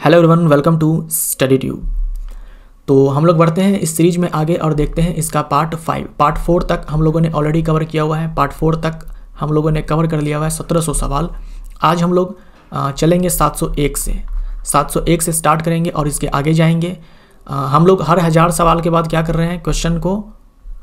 hello everyone welcome to study tube तो हम लोग बढ़ते हैं इस सीरीज में आगे और देखते हैं इसका पार्ट फाइव पार्ट फोर तक हम लोगों ने ऑलरेडी कवर किया हुआ है पार्ट फोर तक हम लोगों ने कवर कर लिया हुआ है सत्रह सौ सवाल आज हम लोग चलेंगे सात सौ एक से सात सौ एक से स्टार्ट करेंगे और इसके आगे जाएंगे हम लोग हर हज़ार सवाल के बाद क्या कर रहे हैं क्वेश्चन को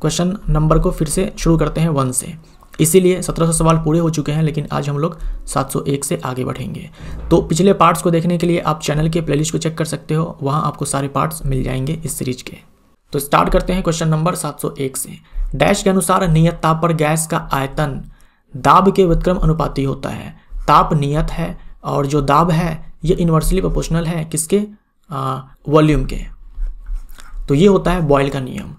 क्वेश्चन नंबर को फिर से शुरू करते हैं वन से इसीलिए 1700 सवाल पूरे हो चुके हैं लेकिन आज हम लोग 701 से आगे बढ़ेंगे तो पिछले पार्ट्स को देखने के लिए आप चैनल के प्लेलिस्ट को चेक कर सकते हो वहाँ आपको सारे पार्ट्स मिल जाएंगे इस सीरीज के तो स्टार्ट करते हैं क्वेश्चन नंबर 701 से डैश के अनुसार नियत ताप पर गैस का आयतन दाब के विक्रम अनुपाती होता है ताप नियत है और जो दाब है ये इन्वर्सली प्रोपोर्शनल है किसके वॉल्यूम के तो ये होता है बॉयल का नियम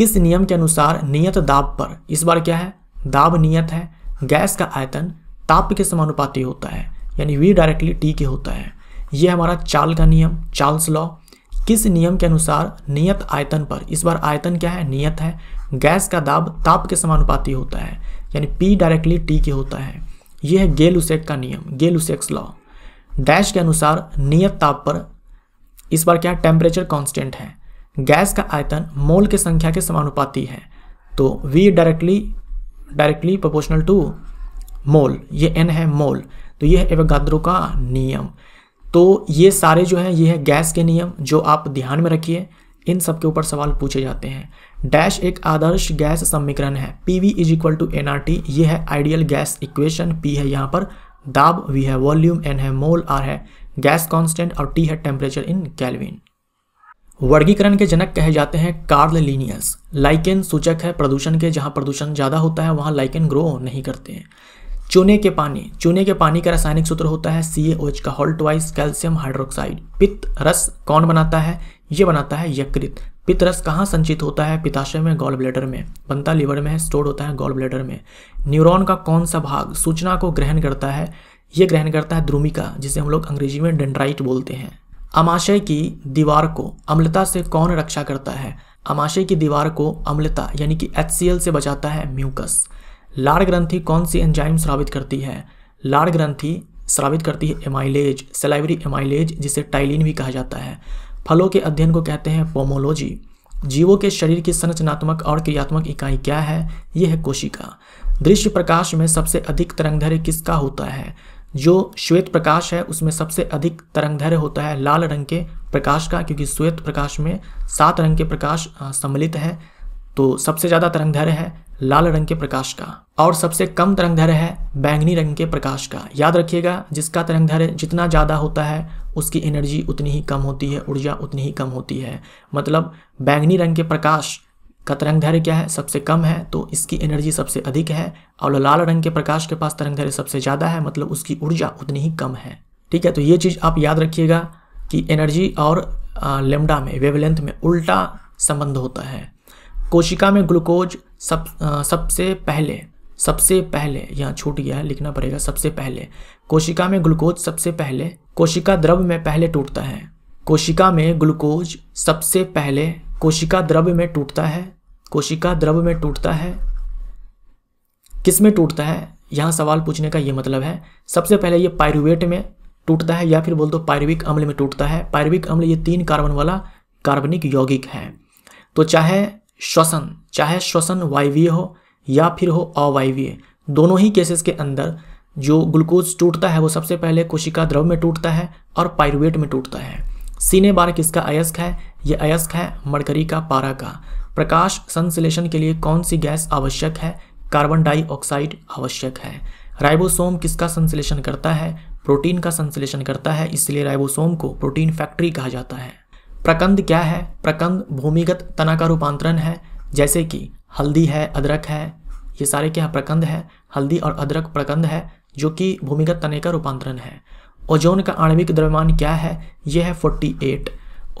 किस नियम के अनुसार नियत दाब पर इस बार क्या है दाब नियत है गैस का आयतन ताप के समानुपाती होता है यानी वी डायरेक्टली टी के होता है ये हमारा चाल का नियम चार्ल्स लॉ किस नियम के अनुसार नियत आयतन पर इस बार आयतन क्या है नियत है गैस का दाब ताप के समानुपाती होता है यानी पी डायरेक्टली टी के होता है यह है गेल उसेक का नियम गेल उसेक्स लॉ डैश के अनुसार नियत ताप पर इस बार क्या टेम्परेचर कांस्टेंट है गैस का आयतन मोल की संख्या के समानुपाती है तो V directly directly proportional to mole ये N है मोल तो ये है एवगाद्रो का नियम तो ये सारे जो हैं ये है गैस के नियम जो आप ध्यान में रखिए इन सब के ऊपर सवाल पूछे जाते हैं डैश एक आदर्श गैस समीकरण है P V is equal to N R T ये है आइडियल गैस इक्वेशन पी है यहाँ पर दाब वी है वॉल्यूम एन है मोल आर है गैस कांस्टेंट और टी है टेम्परेचर इन कैलविन वर्गीकरण के जनक कहे जाते हैं कार्ल लीनियस लाइकेन सूचक है प्रदूषण के जहाँ प्रदूषण ज़्यादा होता है वहाँ लाइकेन ग्रो नहीं करते हैं चूने के पानी चूने के पानी का रासायनिक सूत्र होता है सी एच का हॉल्ट वाइस कैल्शियम हाइड्रोक्साइड पित्त रस कौन बनाता है ये बनाता है यकृत पित्त रस कहाँ संचित होता है पिताशय में गॉल ब्लेडर में बनता लीवर में स्टोर होता है गॉल ब्लेडर में न्यूरॉन का कौन सा भाग सूचना को ग्रहण करता है ये ग्रहण करता है द्रुमिका जिसे हम लोग अंग्रेजी में डेंड्राइट बोलते हैं अमाशय की दीवार को अम्लता से कौन रक्षा करता है अमाशय की दीवार को अम्लता यानी कि एच से बचाता है म्यूकस लार ग्रंथि कौन सी एंजाइम स्रावित करती है लार ग्रंथि स्रावित करती है एमाइलेज सेलाइवरी एमाइलेज जिसे टाइलिन भी कहा जाता है फलों के अध्ययन को कहते हैं पोमोलॉजी जीवों के शरीर की संरचनात्मक और क्रियात्मक इकाई क्या है यह है कोशिका दृश्य प्रकाश में सबसे अधिक तरंगधर्य किसका होता है जो श्वेत प्रकाश है उसमें सबसे अधिक तरंगधैर्य होता है लाल रंग के प्रकाश का क्योंकि श्वेत प्रकाश में सात रंग के प्रकाश सम्मिलित है तो सबसे ज़्यादा तरंगधैर्य है लाल रंग के प्रकाश का और सबसे कम तरंगधैर्य है बैंगनी रंग के प्रकाश का याद रखिएगा जिसका तरंगधैर्य जितना ज़्यादा होता है उसकी एनर्जी उतनी ही कम होती है ऊर्जा उतनी ही कम होती है मतलब बैंगनी रंग के प्रकाश का धैर्य क्या है सबसे कम है तो इसकी एनर्जी सबसे अधिक है और लाल रंग के प्रकाश के पास धैर्य सबसे ज़्यादा है मतलब उसकी ऊर्जा उतनी ही कम है ठीक है तो ये चीज़ आप याद रखिएगा कि एनर्जी और लेमडा में वेवलेंथ में उल्टा संबंध होता है कोशिका में ग्लूकोज सब सबसे पहले सबसे पहले यहाँ छूट गया है लिखना पड़ेगा सबसे पहले कोशिका में ग्लूकोज सबसे पहले कोशिका द्रव्य में पहले टूटता है कोशिका में ग्लूकोज सबसे पहले कोशिका द्रव्य में टूटता है कोशिका द्रव में टूटता है किस में टूटता है यहाँ सवाल पूछने का ये मतलब है सबसे पहले ये पायरुवेट में टूटता है या फिर बोल दो पायरुविक अम्ल में टूटता है पायरुविक अम्ल ये तीन कार्बन वाला कार्बनिक यौगिक है तो चाहे श्वसन चाहे श्वसन वायवीय हो या फिर हो अवायवीय दोनों ही केसेस के अंदर जो ग्लूकोज टूटता है वो सबसे पहले कोशिका द्रव में टूटता है और पायरुवेट में टूटता है सीने बार किसका अयस्क है ये अयस्क है मरकरी का पारा का प्रकाश संश्लेषण के लिए कौन सी गैस आवश्यक है कार्बन डाइऑक्साइड आवश्यक है राइबोसोम किसका संश्लेषण करता है प्रोटीन का संश्लेषण करता है इसलिए राइबोसोम को प्रोटीन फैक्ट्री कहा जाता है प्रकंद क्या है प्रकंद भूमिगत तना का रूपांतरण है जैसे कि हल्दी है अदरक है ये सारे क्या प्रकंद है हल्दी और अदरक प्रकंद है जो कि भूमिगत तने का रूपांतरण है ओजोन का आणविक द्रव्यमान क्या है यह है 48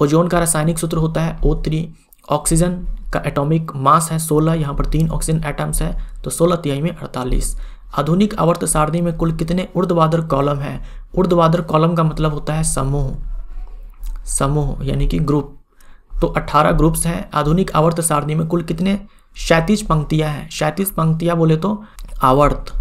ओजोन का रासायनिक सूत्र होता है ओ थ्री ऑक्सीजन का एटॉमिक मास है 16 यहाँ पर तीन ऑक्सीजन एटम्स है तो 16 तिहाई में 48 आधुनिक आवर्त सारणी में कुल कितने उर्ध्वाधर कॉलम है उर्ध्वाधर कॉलम का मतलब होता है समूह समूह यानी कि ग्रुप तो 18 ग्रुप्स हैं आधुनिक आवर्त सारणी में कुल कितने सैंतीस पंक्तियां हैं सैतीस पंक्तियां बोले तो आवर्त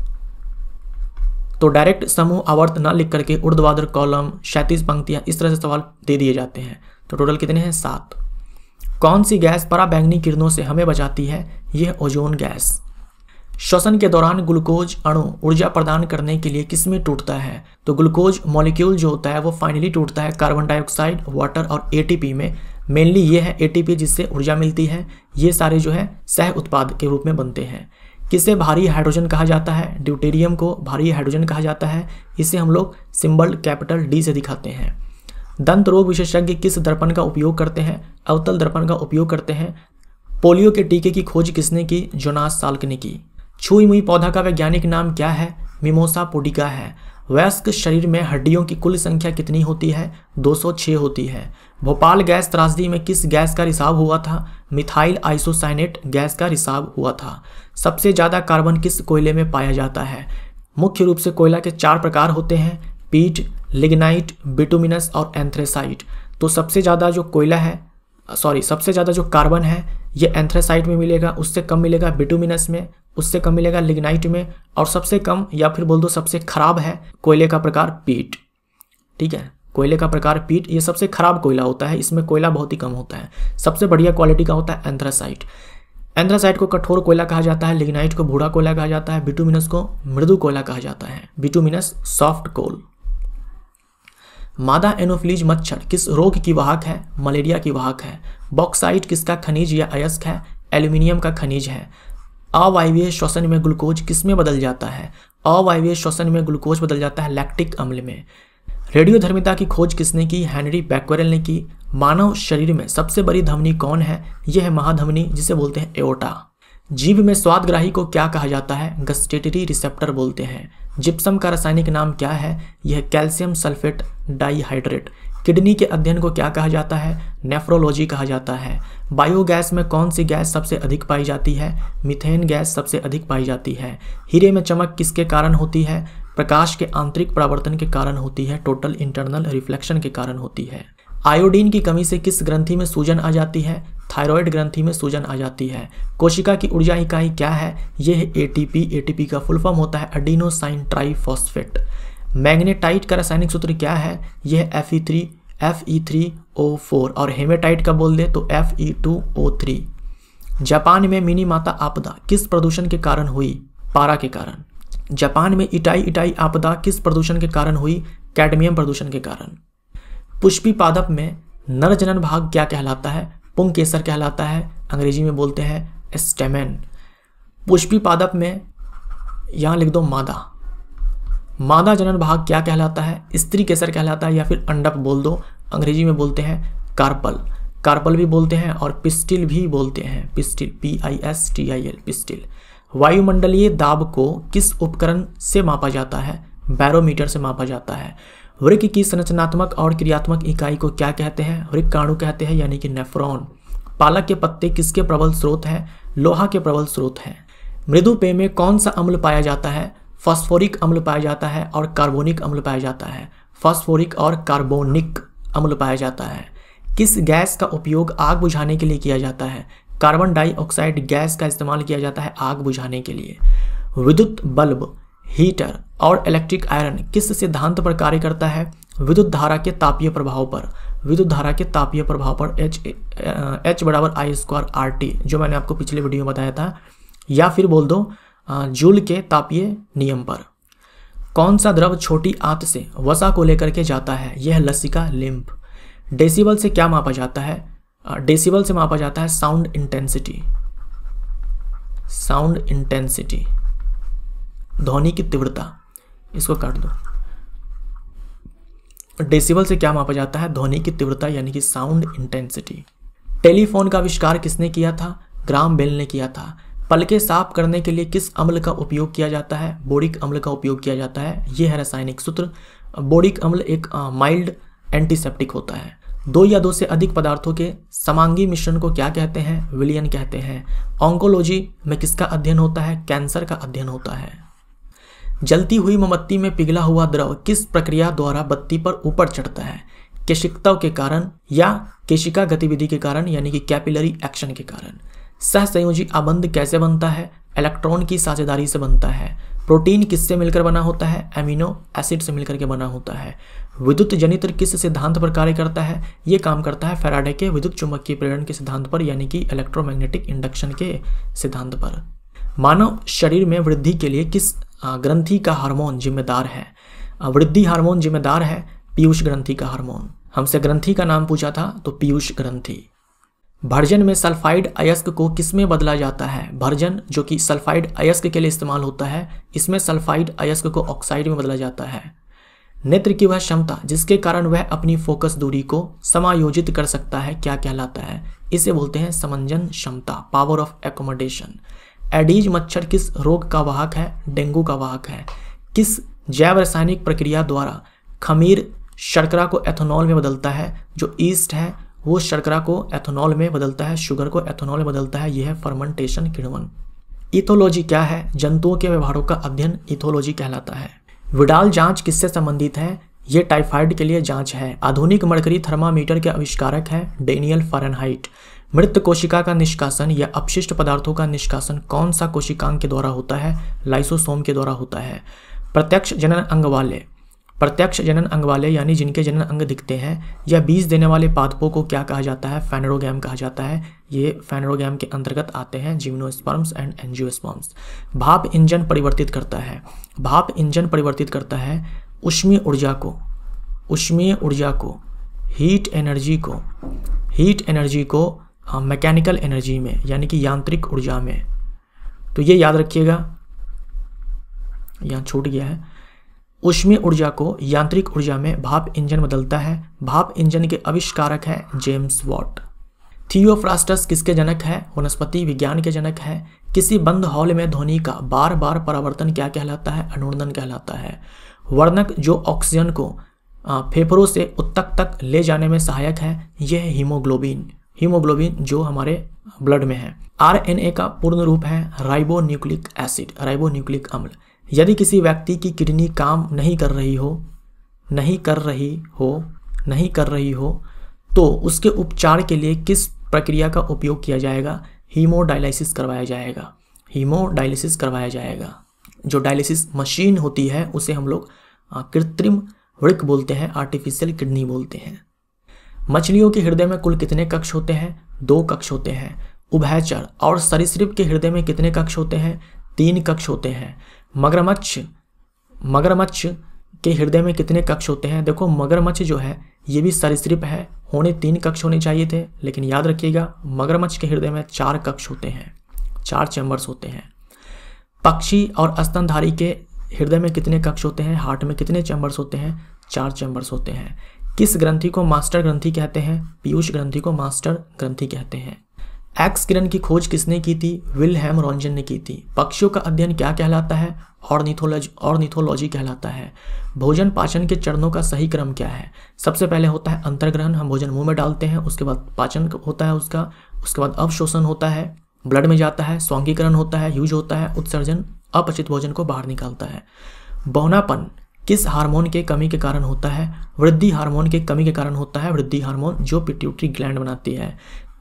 तो डायरेक्ट समूह आवर्त ना लिख करके उर्ध्वाधर कॉलम सैंतीस पंक्तियां इस तरह से सवाल दे दिए जाते हैं तो टोटल कितने हैं सात कौन सी गैस पराबैंगनी किरणों से हमें बचाती है यह ओजोन गैस श्वसन के दौरान ग्लूकोज अणु ऊर्जा प्रदान करने के लिए किस में टूटता है तो ग्लूकोज मॉलिक्यूल जो होता है वो फाइनली टूटता है कार्बन डाइऑक्साइड वाटर और एटीपी में मेनली ये है एटीपी जिससे ऊर्जा मिलती है ये सारे जो है सह उत्पाद के रूप में बनते हैं किसे भारी हाइड्रोजन कहा जाता है ड्यूटेरियम को भारी हाइड्रोजन कहा जाता है इसे हम लोग सिंबल कैपिटल डी से दिखाते हैं दंत रोग विशेषज्ञ किस दर्पण का उपयोग करते हैं अवतल दर्पण का उपयोग करते हैं पोलियो के टीके की खोज किसने की जोनास साल्क ने की छुई मुई पौधा का वैज्ञानिक नाम क्या है मिमोसा पोडिका है वयस्क शरीर में हड्डियों की कुल संख्या कितनी होती है 206 होती है भोपाल गैस त्रासदी में किस गैस का रिसाव हुआ था मिथाइल आइसोसाइनेट गैस का रिसाव हुआ था सबसे ज़्यादा कार्बन किस कोयले में पाया जाता है मुख्य रूप से कोयला के चार प्रकार होते हैं पीट लिग्नाइट बिटुमिनस और एंथ्रेसाइट तो सबसे ज़्यादा जो कोयला है सॉरी सबसे ज़्यादा जो कार्बन है ये एंथ्रेसाइट में मिलेगा उससे कम मिलेगा बिटुमिनस में उससे कम मिलेगा लिग्नाइट में और सबसे कम या फिर बोल दो सबसे खराब है कोयले का प्रकार पीट ठीक है कोयले का प्रकार पीट ये सबसे खराब कोयला होता है इसमें कोयला बहुत ही कम होता है सबसे बढ़िया क्वालिटी का होता है एंथ्रासाइट एंथ्रासाइट को कठोर कोयला कहा जाता है लिग्नाइट को भूरा कोयला कहा जाता है बिटुमिनस को मृदु कोयला कहा जाता है बिटुमिनस सॉफ्ट कोल मादा एनोफिलीज मच्छर किस रोग की वाहक है मलेरिया की वाहक है बॉक्साइट किसका खनिज या अयस्क है एल्यूमिनियम का खनिज है अवायवीय श्वसन में ग्लूकोज किस में बदल जाता है अवायवीय श्वसन में ग्लूकोज बदल जाता है लैक्टिक अम्ल में रेडियोधर्मिता की खोज किसने की हेनरी बैक्वेरल ने की मानव शरीर में सबसे बड़ी धमनी कौन है यह है महाधमनी जिसे बोलते हैं एओटा जीव में स्वादग्राही को क्या कहा जाता है गस्टेटरी रिसेप्टर बोलते हैं जिप्सम का रासायनिक नाम क्या है यह कैल्शियम सल्फेट डाईहाइड्रेट किडनी के अध्ययन को क्या कहा जाता है नेफ्रोलॉजी कहा जाता है बायोगैस में कौन सी गैस सबसे अधिक पाई जाती है मिथेन गैस सबसे अधिक पाई जाती है हीरे में चमक किसके कारण होती है प्रकाश के आंतरिक परावर्तन के कारण होती है टोटल इंटरनल रिफ्लेक्शन के कारण होती है आयोडीन की कमी से किस ग्रंथि में सूजन आ जाती है थायरॉयड ग्रंथि में सूजन आ जाती है कोशिका की ऊर्जा इकाई क्या है यह है एटीपी एटीपी का फुल फॉर्म होता है अडीनोसाइन ट्राईफॉस्फेट मैग्नेटाइट का रासायनिक सूत्र क्या है यह F E three F E three O four और हेमेटाइट का बोल दे तो F E two O three Japan में मिनी माता आपदा किस प्रदूषण के कारण हुई पारा के कारण जापान में इटाई इटाई आपदा किस प्रदूषण के कारण हुई कैडमियम प्रदूषण के कारण पुष्पी पादप में नर जनन भाग क्या कहलाता है पुंग केसर कहलाता है अंग्रेजी में बोलते हैं स्टेमेन पुष्पी पादप में यहाँ लिख दो मादा मादा जनन भाग क्या कहलाता है स्त्री केसर कहलाता है या फिर अंडप बोल दो अंग्रेजी में बोलते हैं कार्पल कार्पल भी बोलते हैं और पिस्टिल भी बोलते हैं pistil P I S T I L pistil वायुमंडलीय दाब को किस उपकरण से मापा जाता है बैरोमीटर से मापा जाता है वृक्क की संरचनात्मक और क्रियात्मक इकाई को क्या कहते हैं काणु कहते हैं यानी कि नेफ्रॉन पालक के पत्ते किसके प्रबल स्रोत हैं लोहा के प्रबल स्रोत हैं मृदु पेय में कौन सा अम्ल पाया जाता है फॉस्फोरिक अम्ल पाया जाता है और कार्बोनिक अम्ल पाया जाता है फॉस्फोरिक और कार्बोनिक अम्ल पाया जाता है किस गैस का उपयोग आग बुझाने के लिए किया जाता है कार्बन डाइऑक्साइड गैस का इस्तेमाल किया जाता है आग बुझाने के लिए विद्युत बल्ब हीटर और इलेक्ट्रिक आयरन किस सिद्धांत पर कार्य करता है विद्युत धारा के तापीय प्रभाव पर विद्युत धारा के तापीय प्रभाव पर एच एच बराबर आई स्क्वायर आर टी जो मैंने आपको पिछले वीडियो में बताया था या फिर बोल दो जूल के तापीय नियम पर कौन सा द्रव छोटी आंत से वसा को लेकर के जाता है यह लसिका लिम्प डेसिबल से क्या मापा जाता है डेसिबल से मापा जाता है साउंड इंटेंसिटी साउंड इंटेंसिटी ध्वनि की तीव्रता इसको काट दो डेसिबल से क्या मापा जाता है ध्वनि की तीव्रता यानी कि साउंड इंटेंसिटी टेलीफोन का आविष्कार किसने किया था ग्राम बेल ने किया था पलके साफ करने के लिए किस अम्ल का उपयोग किया जाता है बोरिक अम्ल का उपयोग किया जाता है यह है रासायनिक सूत्र बोरिक अम्ल एक माइल्ड एंटीसेप्टिक होता है दो या दो से अधिक पदार्थों के समांगी मिश्रण को क्या कहते हैं विलियन कहते हैं ऑंकोलॉजी में किसका अध्ययन होता है कैंसर का अध्ययन होता है जलती हुई मोमबत्ती में पिघला हुआ द्रव किस प्रक्रिया द्वारा बत्ती पर ऊपर चढ़ता है केशिकता के कारण या केशिका गतिविधि के कारण यानी कि कैपिलरी एक्शन के कारण सहसंयोजी आबंध कैसे बनता है इलेक्ट्रॉन की साझेदारी से बनता है प्रोटीन किससे मिलकर बना होता है एमिनो एसिड से मिलकर के बना होता है विद्युत जनित्र किस सिद्धांत पर कार्य करता है ये काम करता है फेराडे के विद्युत चुंबकीय प्रेरण के सिद्धांत पर यानी कि इलेक्ट्रोमैग्नेटिक इंडक्शन के सिद्धांत पर मानव शरीर में वृद्धि के लिए किस ग्रंथि का हार्मोन जिम्मेदार है वृद्धि हार्मोन जिम्मेदार है पीयूष ग्रंथि का हार्मोन हमसे ग्रंथि का नाम पूछा था तो पीयूष ग्रंथि भर्जन में सल्फाइड अयस्क को किसमें बदला जाता है भर्जन जो कि सल्फाइड अयस्क के लिए इस्तेमाल होता है इसमें सल्फाइड अयस्क को ऑक्साइड में बदला जाता है नेत्र की वह क्षमता जिसके कारण वह अपनी फोकस दूरी को समायोजित कर सकता है क्या कहलाता है इसे बोलते हैं समंजन क्षमता पावर ऑफ एकोमोडेशन एडीज मच्छर किस रोग का वाहक है डेंगू का वाहक है किस जैव रासायनिक प्रक्रिया द्वारा खमीर शर्करा को एथेनॉल में बदलता है जो ईस्ट है वो शर्करा को एथेनॉल में बदलता है शुगर को एथेनॉल में बदलता है यह है फर्मेंटेशन किण्वन इथोलॉजी क्या है जंतुओं के व्यवहारों का अध्ययन इथोलॉजी कहलाता है विडाल जांच किससे संबंधित है ये टाइफाइड के लिए जांच है आधुनिक मरकरी थर्मामीटर के आविष्कारक है डेनियल फारेनहाइट मृत कोशिका का निष्कासन या अपशिष्ट पदार्थों का निष्कासन कौन सा कोशिकांग के द्वारा होता है लाइसोसोम के द्वारा होता है प्रत्यक्ष जनन अंग वाले प्रत्यक्ष जनन अंग वाले यानी जिनके जनन अंग दिखते हैं या बीज देने वाले पादपों को क्या कहा जाता है फैनरोगैम कहा जाता है ये फैनरोगैम के अंतर्गत आते हैं जीवनोस्पर्म्स एंड एनजियोस्पर्म्स भाप इंजन परिवर्तित करता है भाप इंजन परिवर्तित करता है उष्मीय ऊर्जा को उष्मीय ऊर्जा को हीट एनर्जी को हीट एनर्जी को मैकेनिकल हाँ, एनर्जी में यानी कि यांत्रिक ऊर्जा में तो ये याद रखिएगा यहाँ छूट गया है उष्मीय ऊर्जा को यांत्रिक ऊर्जा में भाप इंजन बदलता है भाप इंजन के आविष्कारक है जेम्स वॉट थियोफ्रास्टस किसके जनक है वनस्पति विज्ञान के जनक है किसी बंद हॉल में ध्वनि का बार बार परावर्तन क्या कहलाता है अनुर्दन कहलाता है वर्णक जो ऑक्सीजन को फेफड़ों से उत्तक तक ले जाने में सहायक है यह हीमोग्लोबिन हीमोग्लोबिन जो हमारे ब्लड में है आर का पूर्ण रूप है ribonucleic acid ribonucleic अम्ल यदि किसी व्यक्ति की किडनी काम नहीं कर रही हो नहीं कर रही हो नहीं कर रही हो तो उसके उपचार के लिए किस प्रक्रिया का उपयोग किया जाएगा हीमोडायलिसिस करवाया जाएगा हीमोडायलिसिस करवाया जाएगा जो डायलिसिस मशीन होती है उसे हम लोग कृत्रिम वृक बोलते हैं आर्टिफिशियल किडनी बोलते हैं मछलियों के हृदय में कुल कितने कक्ष होते हैं दो कक्ष होते हैं उभयचर और सरिसप के हृदय में कितने कक्ष होते हैं तीन कक्ष होते हैं मगरमच्छ मगरमच्छ के हृदय में कितने कक्ष होते हैं देखो मगरमच्छ जो है ये भी सरीसृप है होने तीन कक्ष होने चाहिए थे लेकिन याद रखिएगा मगरमच्छ के हृदय में चार कक्ष होते हैं चार चैम्बर्स होते हैं पक्षी और स्तनधारी के हृदय में कितने कक्ष होते हैं हार्ट में कितने चैम्बर्स होते हैं चार चैम्बर्स होते हैं किस ग्रंथि को मास्टर ग्रंथि कहते हैं पीयूष ग्रंथि को मास्टर ग्रंथि कहते हैं एक्स किरण की खोज किसने की थी विल हैम रॉन्जन ने की थी पक्षियों का अध्ययन क्या कहलाता है ऑर्निथोलॉजी ऑर्निथोलॉजी कहलाता है भोजन पाचन के चरणों का सही क्रम क्या है सबसे पहले होता है अंतर्ग्रहण हम भोजन मुंह में डालते हैं उसके बाद पाचन होता है उसका उसके बाद अवशोषण होता है ब्लड में जाता है स्वांगीकरण होता है यूज होता है उत्सर्जन अपचित भोजन को बाहर निकालता है बौनापन किस हार्मोन के कमी के कारण होता है वृद्धि हार्मोन के कमी के कारण होता है वृद्धि हार्मोन जो पिट्यूटरी ग्लैंड बनाती है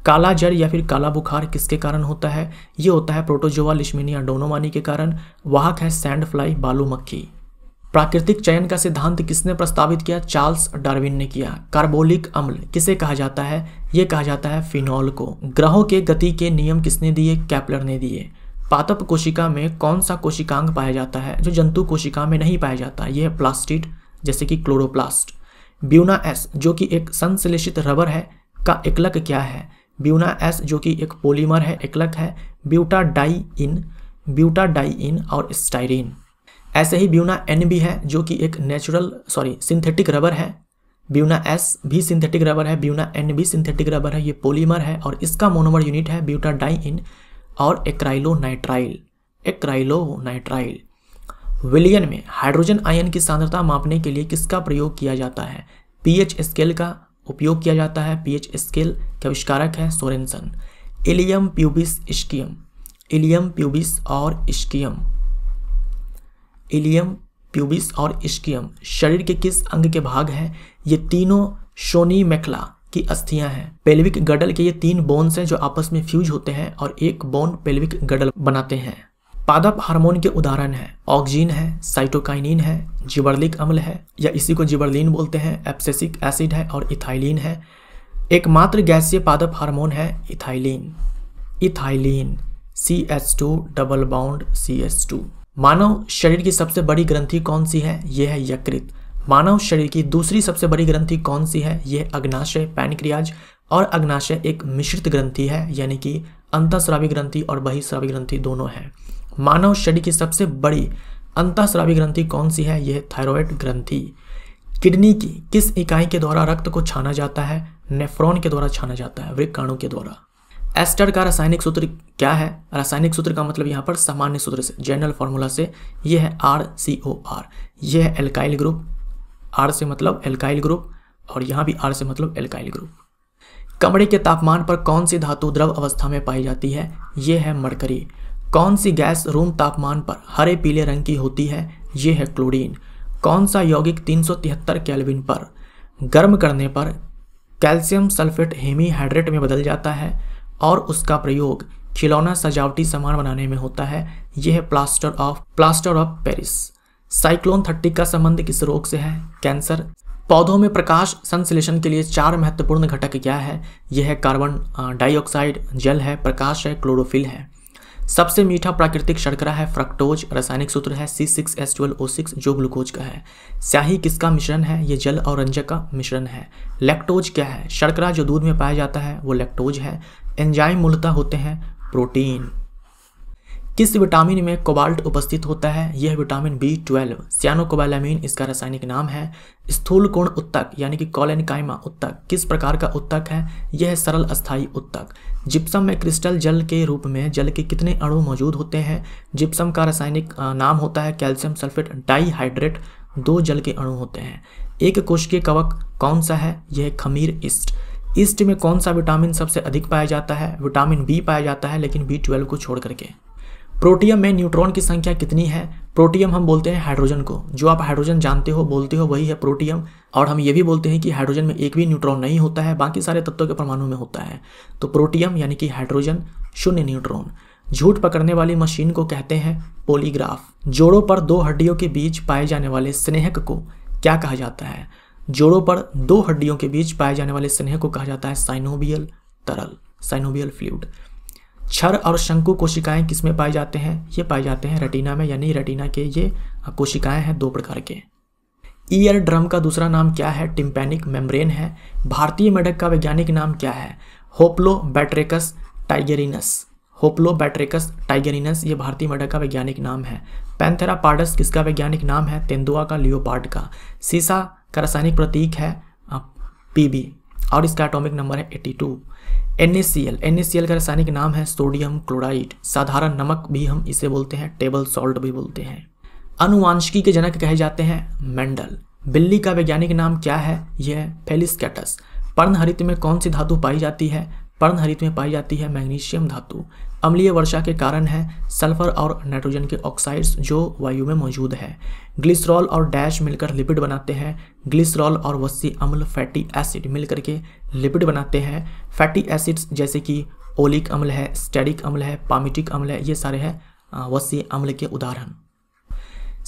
काला जड़ या फिर काला बुखार किसके कारण होता है ये होता है प्रोटोजोवा लिशमिनिया डोनोमानी के कारण वाहक है सैंड फ्लाई बालू मक्खी प्राकृतिक चयन का सिद्धांत किसने प्रस्तावित किया चार्ल्स डार्विन ने किया कार्बोलिक अम्ल किसे कहा जाता है ये कहा जाता है फिनॉल को ग्रहों के गति के नियम किसने दिए कैपलर ने दिए पादप कोशिका में कौन सा कोशिकांग पाया जाता है जो जंतु कोशिका में नहीं पाया जाता यह प्लास्टिड जैसे कि क्लोरोप्लास्ट ब्यूना एस जो कि एक संश्लेषित रबर है का एकलक क्या है ब्यूना एस जो कि एक पोलीमर है एकलक है butadiene butadiene और स्टाइरिन ऐसे ही ब्यूना एन भी है जो कि एक नेचुरल सॉरी सिंथेटिक रबर है ब्यूना एस भी सिंथेटिक रबर है ब्यूना एन भी सिंथेटिक रबर है ये पोलीमर है और इसका मोनोमर यूनिट है ब्यूटा डाई इन और एक्राइलो नाइट्राइल विलियन में हाइड्रोजन आयन की सांद्रता मापने के लिए किसका प्रयोग किया जाता है पीएच स्केल का उपयोग किया जाता है पीएच स्केल के आविष्कारक है Sorensen ilium pubis ischium ilium pubis और इश्कियम इलियम प्यूबिस और इश्कियम शरीर के किस अंग के भाग हैं ये तीनों शोनी मेखला की अस्थियां हैं पेल्विक गडल के ये तीन बोन्स हैं जो आपस में फ्यूज होते हैं और एक बोन पेल्विक गडल बनाते हैं पादप हार्मोन के उदाहरण हैं ऑक्जीन है साइटोकाइनिन है जिबरलिक अम्ल है या इसी को जिबरलिन बोलते हैं एप्सेसिक एसिड है और इथाइलिन है एकमात्र गैसीय पादप हार्मोन है ethylene ethylene C S two double bond C S two मानव शरीर की सबसे बड़ी ग्रंथि कौन सी है यह है यकृत मानव शरीर की दूसरी सबसे बड़ी ग्रंथि कौन सी है यह अग्नाशय पैनिक्रियाज और अग्नाशय एक मिश्रित ग्रंथि है यानी कि अंतःस्रावी ग्रंथि और बहिस्रावी ग्रंथि दोनों है मानव शरीर की सबसे बड़ी अंतःस्रावी ग्रंथि कौन सी है यह थायरॉयड ग्रंथि किडनी की किस इकाई के द्वारा रक्त को छाना जाता है नेफ्रॉन के द्वारा छाना जाता है वृक्काणु के द्वारा एस्टर का रासायनिक सूत्र क्या है रासायनिक सूत्र का मतलब यहाँ पर सामान्य सूत्र से जनरल फार्मूला से यह है आर सी ओ आर यह है एल्काइल ग्रुप आर से मतलब एल्काइल ग्रुप और यहाँ भी आर से मतलब एल्काइल ग्रुप कमरे के तापमान पर कौन सी धातु द्रव अवस्था में पाई जाती है ये है मरकरी कौन सी गैस रूम तापमान पर हरे पीले रंग की होती है ये है क्लोरीन कौन सा यौगिक 373 केल्विन पर गर्म करने पर कैल्शियम सल्फेट हेमीहाइड्रेट में बदल जाता है और उसका प्रयोग खिलौना सजावटी सामान बनाने में होता है यह है plaster of plaster of Paris cyclone thirty का संबंध किस रोग से है कैंसर पौधों में प्रकाश संश्लेषण के लिए चार महत्वपूर्ण घटक क्या है यह है कार्बन डाइऑक्साइड जल है प्रकाश है क्लोरोफिल है सबसे मीठा प्राकृतिक शर्करा है फ्रक्टोज रासायनिक सूत्र है C six S twelve O six जो ग्लूकोज का है स्याही किसका मिश्रण है ये जल और रंजक का मिश्रण है लैक्टोज क्या है शर्करा जो दूध में पाया जाता है वो लैक्टोज है एंजाइम मूलता होते हैं प्रोटीन किस विटामिन में कोबाल्ट उपस्थित होता है यह विटामिन बी ट्वेल्व सियानोकोबालामीन इसका रासायनिक नाम है स्थूल कोण उत्तक यानी कि कॉलेनकाइमा कायमा उत्तक किस प्रकार का उत्तक है यह सरल अस्थाई उत्तक जिप्सम में क्रिस्टल जल के रूप में जल के कितने अणु मौजूद होते हैं जिप्सम का रासायनिक नाम होता है कैल्शियम सल्फेट डाईहाइड्रेट दो जल के अणु होते हैं एक के कवक कौन सा है यह खमीर ईस्ट ईस्ट में कौन सा विटामिन सबसे अधिक पाया जाता है विटामिन बी पाया जाता है लेकिन बी ट्वेल्व को छोड़ करके प्रोटियम में न्यूट्रॉन की संख्या कितनी है प्रोटियम हम बोलते हैं हाइड्रोजन को जो आप हाइड्रोजन जानते हो बोलते हो वही है प्रोटियम और हम ये भी बोलते हैं कि हाइड्रोजन में एक भी न्यूट्रॉन नहीं होता है बाकी सारे तत्वों के परमाणु में होता है तो प्रोटियम यानी कि हाइड्रोजन शून्य न्यूट्रॉन झूठ पकड़ने वाली मशीन को कहते हैं पोलीग्राफ जोड़ों पर दो हड्डियों के बीच पाए जाने वाले स्नेहक को क्या कहा जाता है जोड़ों पर दो हड्डियों के बीच पाए जाने वाले स्नेह को कहा जाता है साइनोबियल तरल साइनोबियल फ्लूड छर और शंकु कोशिकाएं किसमें पाए जाते हैं ये पाए जाते हैं रेटिना में यानी रेटिना के ये कोशिकाएं हैं दो प्रकार के ईयर ड्रम का दूसरा नाम क्या है टिम्पेनिक मेम्ब्रेन है भारतीय मेढक का वैज्ञानिक नाम क्या है होप्लो बैट्रेकस टाइगेरिनस होप्लो बैट्रेकस टाइगेरिनस ये भारतीय मेढक का वैज्ञानिक नाम है पैंथेरा पार्डस किसका वैज्ञानिक नाम है तेंदुआ का लियोपार्ड का सीसा का रासायनिक प्रतीक है पी और इसका एटोमिक नंबर है eighty N A C L N A C L का रासायनिक नाम है सोडियम क्लोराइड साधारण नमक भी हम इसे बोलते हैं टेबल सॉल्ट भी बोलते हैं अनुवांशिकी के जनक कहे जाते हैं मेंडल बिल्ली का वैज्ञानिक नाम क्या है यह फेलिस्कैटस पर्णहरित में कौन सी धातु पाई जाती है पर्ण हरित में पाई जाती है मैग्नीशियम धातु अम्लीय वर्षा के कारण है सल्फर और नाइट्रोजन के ऑक्साइड्स जो वायु में मौजूद है ग्लिसरॉल और डैश मिलकर लिपिड बनाते हैं ग्लिसरॉल और वसी अम्ल फैटी एसिड मिलकर के लिपिड बनाते हैं फैटी एसिड्स जैसे कि ओलिक अम्ल है स्टेडिक अम्ल है पामिटिक अम्ल है ये सारे हैं वसी अम्ल के उदाहरण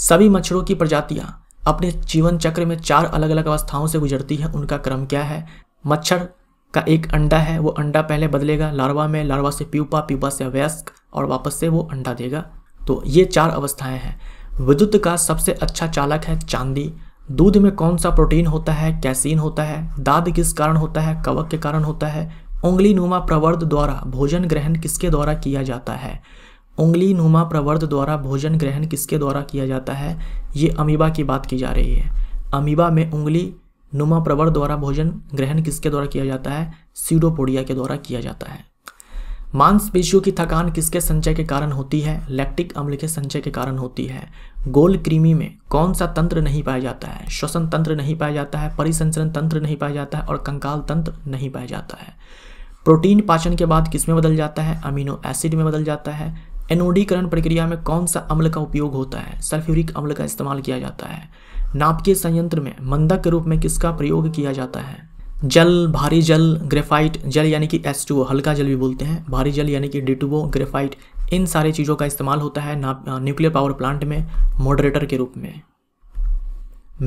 सभी मच्छरों की प्रजातियाँ अपने जीवन चक्र में चार अलग अलग अवस्थाओं से गुजरती हैं उनका क्रम क्या है मच्छर का एक अंडा है वो अंडा पहले बदलेगा लार्वा में लार्वा से प्यूपा प्यूपा से वयस्क और वापस से वो अंडा देगा तो ये चार अवस्थाएं हैं विद्युत का सबसे अच्छा चालक है चांदी दूध में कौन सा प्रोटीन होता है कैसीन होता है दाद किस कारण होता है कवक के कारण होता है उंगली नुमा प्रवर्ध द्वारा भोजन ग्रहण किसके द्वारा किया जाता है उंगली नुमा प्रवर्ध द्वारा भोजन ग्रहण किसके द्वारा किया जाता है ये अमीबा की बात की जा रही है अमीबा में उंगली नुमा प्रवर द्वारा भोजन ग्रहण किसके द्वारा किया जाता है सीडोपोडिया के द्वारा किया जाता है मांसपेशियों की थकान किसके संचय के कारण होती है लैक्टिक अम्ल के संचय के कारण होती है गोल कृमि में कौन सा तंत्र नहीं पाया जाता है श्वसन तंत्र नहीं पाया जाता है परिसंचरण तंत्र नहीं पाया जाता है और कंकाल तंत्र नहीं पाया जाता है प्रोटीन पाचन के बाद किसमें बदल जाता है अमीनो एसिड में बदल जाता है एनोडीकरण प्रक्रिया में कौन सा अम्ल का उपयोग होता है सल्फ्यूरिक अम्ल का इस्तेमाल किया जाता है नाभिकीय संयंत्र में मंदक के रूप में किसका प्रयोग किया जाता है जल भारी जल ग्रेफाइट जल यानी कि एस हल्का जल भी बोलते हैं भारी जल यानी कि डी ग्रेफाइट इन सारी चीज़ों का इस्तेमाल होता है न्यूक्लियर पावर प्लांट में मॉडरेटर के रूप में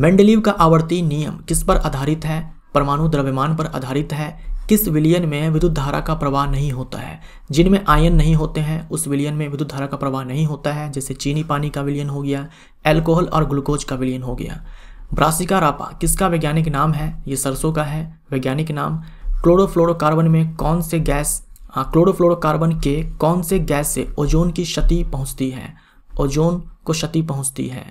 मेंडलीव का आवर्ती नियम किस पर आधारित है परमाणु द्रव्यमान पर आधारित है किस विलियन में विद्युत धारा का प्रवाह नहीं होता है जिनमें आयन नहीं होते हैं उस विलियन में विद्युत धारा का प्रवाह नहीं होता है जैसे चीनी पानी का विलियन हो गया एल्कोहल और ग्लूकोज का विलियन हो गया ब्रासिका रापा किसका वैज्ञानिक नाम है ये सरसों का है वैज्ञानिक नाम क्लोरोफ्लोरोकार्बन में कौन से गैस क्लोरोफ्लोरोकार्बन के कौन से गैस से ओजोन की क्षति पहुँचती है ओजोन को क्षति पहुँचती है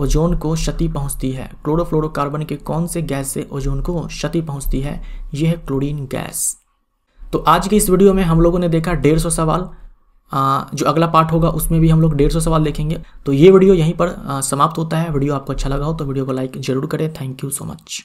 ओजोन को क्षति पहुंचती है क्लोरोफ्लोरोकार्बन के कौन से गैस से ओजोन को क्षति पहुंचती है यह है क्लोरीन गैस तो आज के इस वीडियो में हम लोगों ने देखा डेढ़ सौ सवाल आ, जो अगला पार्ट होगा उसमें भी हम लोग डेढ़ सौ सवाल देखेंगे तो ये वीडियो यहीं पर आ, समाप्त होता है वीडियो आपको अच्छा लगा हो तो वीडियो को लाइक जरूर करें थैंक यू सो मच